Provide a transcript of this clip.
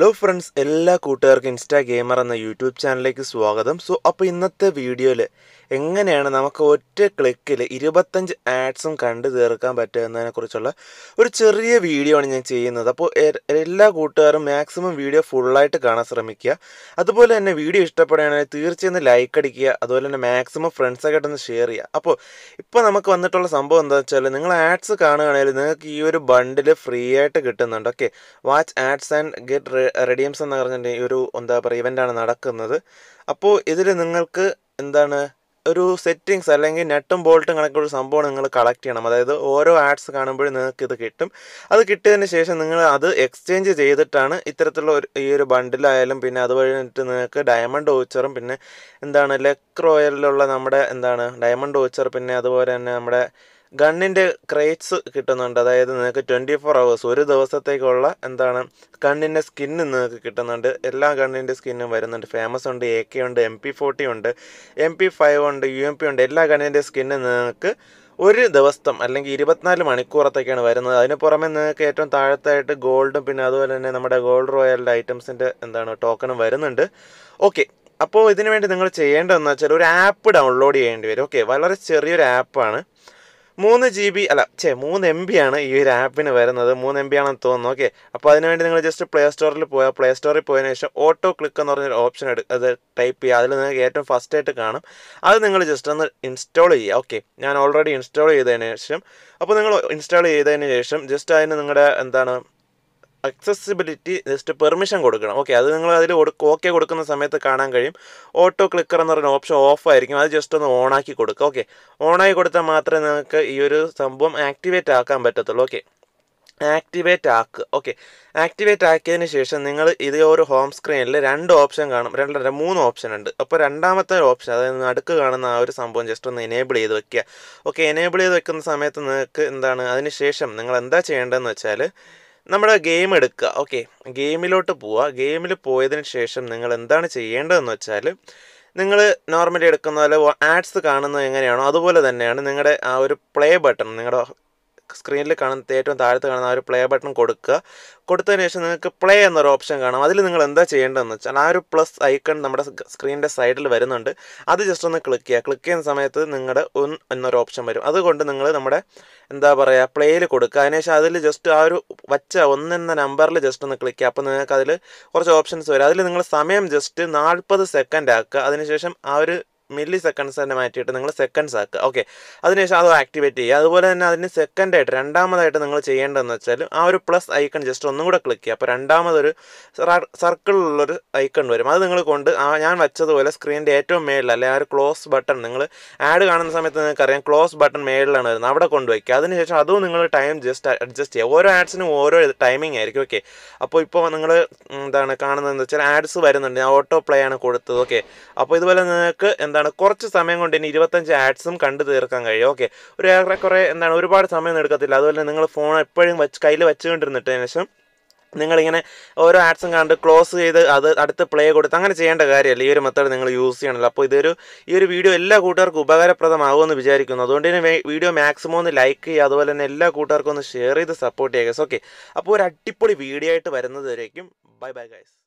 hello friends എല്ലാ കൂട്ടുകാർക്കും insta gamer എന്ന യൂട്യൂബ് ചാനലിലേക്ക് സ്വാഗതം സോ അപ്പോൾ ഇന്നത്തെ വീഡിയോയിൽ എങ്ങനെയാണ് നമുക്ക് ഒറ്റ ക്ലിക്കിൽ ഇരുപത്തഞ്ച് ആഡ്സും കണ്ടു തീർക്കാൻ പറ്റുന്നതിനെക്കുറിച്ചുള്ള ഒരു ചെറിയ വീഡിയോ ആണ് ഞാൻ ചെയ്യുന്നത് അപ്പോൾ എല്ലാ കൂട്ടുകാരും മാക്സിമം വീഡിയോ ഫുള്ളായിട്ട് കാണാൻ ശ്രമിക്കുക അതുപോലെ തന്നെ വീഡിയോ ഇഷ്ടപ്പെടുകയാണെങ്കിൽ തീർച്ചയായും ലൈക്ക് അടിക്കുക അതുപോലെ തന്നെ മാക്സിമം ഫ്രണ്ട്സൊക്കെ ഒന്ന് ഷെയർ ചെയ്യുക അപ്പോൾ ഇപ്പോൾ നമുക്ക് വന്നിട്ടുള്ള സംഭവം എന്താ വെച്ചാൽ നിങ്ങൾ ആഡ്സ് കാണുകയാണെങ്കിൽ നിങ്ങൾക്ക് ഈ ഒരു ബണ്ടിൽ ഫ്രീ ആയിട്ട് കിട്ടുന്നുണ്ട് okay watch ads and get redeems എന്ന് പറഞ്ഞിട്ടുണ്ടെങ്കിൽ ഒരു എന്താ പറയുക ഇവൻ്റാണ് നടക്കുന്നത് അപ്പോൾ ഇതിൽ നിങ്ങൾക്ക് എന്താണ് ഒരു സെറ്റിങ്സ് അല്ലെങ്കിൽ നെട്ടും ബോൾട്ടും കണക്കുള്ള സംഭവം നിങ്ങൾ കളക്ട് ചെയ്യണം അതായത് ഓരോ ആഡ്സ് കാണുമ്പോഴും നിങ്ങൾക്ക് ഇത് കിട്ടും അത് കിട്ടിയതിന് ശേഷം നിങ്ങൾ അത് എക്സ്ചേഞ്ച് ചെയ്തിട്ടാണ് ഇത്തരത്തിലുള്ള ഒരു ഈ ഒരു ബണ്ടിലായാലും പിന്നെ അത് കഴിഞ്ഞിട്ട് നിങ്ങൾക്ക് ഡയമണ്ട് ഓച്ചറും പിന്നെ എന്താണ് ലെക് റോയലിലുള്ള നമ്മുടെ എന്താണ് ഡയമണ്ട് ഓച്ചർ പിന്നെ അതുപോലെ തന്നെ നമ്മുടെ കണ്ണിൻ്റെ ക്രേറ്റ്സ് കിട്ടുന്നുണ്ട് അതായത് നിങ്ങൾക്ക് ട്വൻറ്റി ഫോർ ഹവേഴ്സ് ഒരു ദിവസത്തേക്കുള്ള എന്താണ് കണ്ണിൻ്റെ സ്കിന്ന് നിങ്ങൾക്ക് കിട്ടുന്നുണ്ട് എല്ലാ കണ്ണിൻ്റെ സ്കിന്നും വരുന്നുണ്ട് ഫേമസ് ഉണ്ട് എ കെ ഉണ്ട് എം പി ഫോർട്ടി ഉണ്ട് എം പി ഫൈവ് ഉണ്ട് യു എം പി ഉണ്ട് എല്ലാ കണ്ണിൻ്റെ സ്കിന്നും നിങ്ങൾക്ക് ഒരു ദിവസം അല്ലെങ്കിൽ ഇരുപത്തിനാല് മണിക്കൂറത്തേക്കാണ് വരുന്നത് അതിന് പുറമെ നിങ്ങൾക്ക് ഏറ്റവും താഴത്തായിട്ട് ഗോൾഡും പിന്നെ അതുപോലെ തന്നെ നമ്മുടെ ഗോൾഡ് റോയലിൻ്റെ ഐറ്റംസിൻ്റെ എന്താണ് ടോക്കണും വരുന്നുണ്ട് ഓക്കെ അപ്പോൾ ഇതിനു വേണ്ടി നിങ്ങൾ ചെയ്യേണ്ടതെന്ന് വെച്ചാൽ ഒരു ആപ്പ് ഡൗൺലോഡ് ചെയ്യേണ്ടി വരും ഓക്കെ വളരെ ചെറിയൊരു ആപ്പാണ് മൂന്ന് ജി ബി അല്ല ചേ മൂന്ന് എം ബി ആണ് ഈ ഒരു ആപ്പിന് വരുന്നത് മൂന്ന് എം ബി ആണെന്ന് തോന്നുന്നു ഓക്കെ അപ്പോൾ അതിനുവേണ്ടി നിങ്ങൾ ജസ്റ്റ് പ്ലേ സ്റ്റോറിൽ പോയാൽ പ്ലേ സ്റ്റോറിൽ പോയതിനു ശേഷം ഓട്ടോ ക്ലിക്ക് എന്ന് പറഞ്ഞൊരു ഓപ്ഷൻ എടു അത് ടൈപ്പ് ചെയ്യുക അതിൽ നിങ്ങൾക്ക് ഏറ്റവും ഫസ്റ്റ് ആയിട്ട് കാണും അത് നിങ്ങൾ ജസ്റ്റ് ഒന്ന് ഇൻസ്റ്റാൾ ചെയ്യുക ഓക്കെ ഞാൻ ഓൾറെഡി ഇൻസ്റ്റാൾ ചെയ്തതിന് ശേഷം അപ്പോൾ നിങ്ങൾ ഇൻസ്റ്റാൾ ചെയ്തതിന് ശേഷം ജസ്റ്റ് അതിന് നിങ്ങളുടെ എന്താണ് അക്സസിബിലിറ്റി ജസ്റ്റ് പെർമിഷൻ കൊടുക്കണം ഓക്കെ അത് നിങ്ങൾ അതിൽ ഓക്കെ കൊടുക്കുന്ന സമയത്ത് കാണാൻ കഴിയും ഓട്ടോ ക്ലിക്കർ എന്ന് പറയുന്ന ഓപ്ഷൻ ഓഫ് ആയിരിക്കും അത് ജസ്റ്റ് ഒന്ന് ഓണാക്കി കൊടുക്കുക ഓക്കെ ഓണാക്കി കൊടുത്താൽ മാത്രമേ നിങ്ങൾക്ക് ഈ ഒരു സംഭവം ആക്ടിവേറ്റ് ആക്കാൻ പറ്റത്തുള്ളൂ ഓക്കെ ആക്ടിവേറ്റ് ആക്കുക ഓക്കെ ആക്ടിവേറ്റ് ആക്കിയതിന് ശേഷം നിങ്ങൾ ഇതേ ഒരു ഹോം സ്ക്രീനിൽ രണ്ട് ഓപ്ഷൻ കാണും രണ്ട് മൂന്ന് ഓപ്ഷൻ ഉണ്ട് അപ്പോൾ രണ്ടാമത്തെ ഓപ്ഷൻ അതായത് നടുക്ക് കാണുന്ന ആ ഒരു സംഭവം ജസ്റ്റ് ഒന്ന് എനേബിൾ ചെയ്ത് വെക്കുക ഓക്കെ എനേബിൾ ചെയ്ത് വെക്കുന്ന സമയത്ത് നിങ്ങൾക്ക് എന്താണ് അതിന് ശേഷം നിങ്ങൾ എന്താ ചെയ്യേണ്ടതെന്ന് വെച്ചാൽ നമ്മുടെ ഗെയിം എടുക്കുക ഓക്കെ ഗെയിമിലോട്ട് പോവുക ഗെയിമിൽ പോയതിന് ശേഷം നിങ്ങൾ എന്താണ് ചെയ്യേണ്ടതെന്ന് വെച്ചാൽ നിങ്ങൾ നോർമലി എടുക്കുന്ന പോലെ ആഡ്സ് കാണുന്നത് എങ്ങനെയാണോ അതുപോലെ തന്നെയാണ് നിങ്ങളുടെ ആ ഒരു പ്ലേ ബട്ടൺ നിങ്ങളുടെ സ്ക്രീനിൽ കാണുന്ന ഏറ്റവും താഴത്ത് കാണുന്ന ആ ഒരു പ്ലേ ബട്ടൺ കൊടുക്കുക കൊടുത്തതിന് ശേഷം നിങ്ങൾക്ക് പ്ലേ എന്നൊരു ഓപ്ഷൻ കാണാം അതിൽ നിങ്ങൾ എന്താ ചെയ്യേണ്ടതെന്ന് വെച്ചാൽ ആ ഒരു പ്ലസ് ഐക്കൺ നമ്മുടെ സ്ക്രീനിൻ്റെ സൈഡിൽ വരുന്നുണ്ട് അത് ജസ്റ്റ് ഒന്ന് ക്ലിക്ക് ചെയ്യുക ക്ലിക്ക് ചെയ്യുന്ന സമയത്ത് നിങ്ങളുടെ ഒൻ എന്നൊരു ഓപ്ഷൻ വരും അതുകൊണ്ട് നിങ്ങൾ നമ്മുടെ എന്താ പറയുക പ്ലേയിൽ കൊടുക്കുക അതിനുശേഷം അതിൽ ജസ്റ്റ് ആ ഒരു വച്ച ഒന്നെന്ന നമ്പറിൽ ജസ്റ്റ് ഒന്ന് ക്ലിക്ക് ചെയ്യുക അപ്പോൾ നിങ്ങൾക്ക് അതിൽ കുറച്ച് ഓപ്ഷൻസ് വരും അതിൽ നിങ്ങൾ സമയം ജസ്റ്റ് നാൽപ്പത് സെക്കൻഡ് ആക്കുക അതിനുശേഷം ആ ഒരു മില്ലി സെക്കൻഡ്സ് തന്നെ മാറ്റിയിട്ട് നിങ്ങൾ സെക്കൻഡ്സ് ആക്കുക ഓക്കെ അതിനുശേഷം അത് ആക്ടിവേറ്റ് ചെയ്യുക അതുപോലെ തന്നെ അതിന് സെക്കൻഡായിട്ട് രണ്ടാമതായിട്ട് നിങ്ങൾ ചെയ്യേണ്ടതെന്ന് വെച്ചാൽ ആ ഒരു പ്ലസ് ഐക്കൺ ജസ്റ്റ് ഒന്നും കൂടെ ക്ലിക്ക് ചെയ്യുക അപ്പോൾ രണ്ടാമതൊരു സർക്കിളിലുള്ളൊരു ഐക്കൺ വരും അത് നിങ്ങൾ കൊണ്ട് ആ ഞാൻ വെച്ചതുപോലെ സ്ക്രീനിൻ്റെ ഏറ്റവും മേളിൽ അല്ലെ ആ ഒരു ക്ലോസ് ബട്ടൺ നിങ്ങൾ ആഡ് കാണുന്ന സമയത്ത് നിങ്ങൾക്കറിയാം ക്ലോസ് ബട്ടൺ മേളിലാണ് വരുന്നത് അവിടെ കൊണ്ടുവയ്ക്കുക അതിനുശേഷം അതും നിങ്ങൾ ടൈം ജസ്റ്റ് അഡ്ജസ്റ്റ് ചെയ്യുക ഓരോ ആഡ്സിനും ഓരോ ടൈമിംഗ് ആയിരിക്കും ഓക്കെ അപ്പോൾ ഇപ്പോൾ നിങ്ങൾ എന്താണ് കാണുന്നതെന്ന് വെച്ചാൽ ആഡ്സ് വരുന്നുണ്ട് ഞാൻ ഓട്ടോ പ്ലേ ആണ് കൊടുത്തത് ഓക്കെ അപ്പോൾ ഇതുപോലെ നിങ്ങൾക്ക് എന്താണ് എന്താണ് കുറച്ച് സമയം കൊണ്ട് ഇനി ഇരുപത്തഞ്ച് ആഡ്സും കണ്ടു തീർക്കാൻ കഴിയും ഓക്കെ ഒരു ഏറെക്കുറെ എന്താണ് ഒരുപാട് സമയം എടുക്കത്തില്ല അതുപോലെ നിങ്ങൾ ഫോൺ എപ്പോഴും വെച്ച് കയ്യിൽ വെച്ചുകൊണ്ടിരുന്നിട്ട് ശേഷം നിങ്ങളിങ്ങനെ ഓരോ ആഡ്സും കണ്ട് ക്ലോസ് ചെയ്ത് അത് അടുത്ത് പ്ലേ കൊടുത്ത് അങ്ങനെ ചെയ്യേണ്ട കാര്യമല്ല ഈ ഒരു മെത്തേഡ് നിങ്ങൾ യൂസ് ചെയ്യണമല്ലോ അപ്പോൾ ഇതൊരു ഈ ഒരു വീഡിയോ എല്ലാ കൂട്ടുകാർക്കും ഉപകാരപ്രദമാകുമെന്ന് വിചാരിക്കുന്നു അതുകൊണ്ട് തന്നെ വീഡിയോ മാക്സിമം ഒന്ന് ലൈക്ക് ചെയ്യുക അതുപോലെ തന്നെ എല്ലാ കൂട്ടുകാർക്കും ഒന്ന് ഷെയർ ചെയ്ത് സപ്പോർട്ട് ചെയ്യുക ഓക്കെ അപ്പോൾ ഒരു അടിപൊളി വീഡിയോ ആയിട്ട് വരുന്നതുവരേക്കും ബൈ ബൈ ഗൈസ്